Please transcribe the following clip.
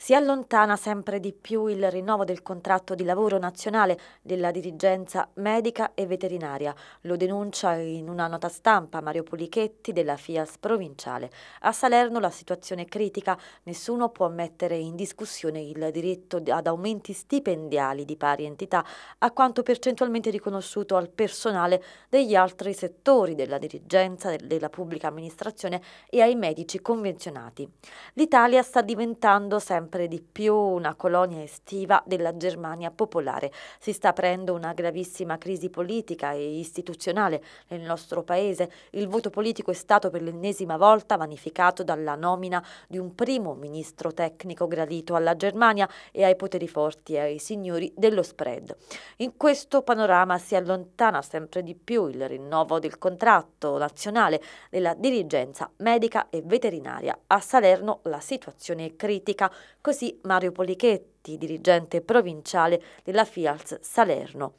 Si allontana sempre di più il rinnovo del contratto di lavoro nazionale della dirigenza medica e veterinaria. Lo denuncia in una nota stampa Mario Pulichetti della FIAS provinciale. A Salerno la situazione è critica. Nessuno può mettere in discussione il diritto ad aumenti stipendiali di pari entità a quanto percentualmente riconosciuto al personale degli altri settori della dirigenza della pubblica amministrazione e ai medici convenzionati. L'Italia sta diventando sempre sempre di più una colonia estiva della Germania popolare. Si sta aprendo una gravissima crisi politica e istituzionale nel nostro paese. Il voto politico è stato per l'ennesima volta vanificato dalla nomina di un primo ministro tecnico gradito alla Germania e ai poteri forti e ai signori dello spread. In questo panorama si allontana sempre di più il rinnovo del contratto nazionale della dirigenza medica e veterinaria. A Salerno la situazione è critica, Così Mario Polichetti, dirigente provinciale della FIALS Salerno.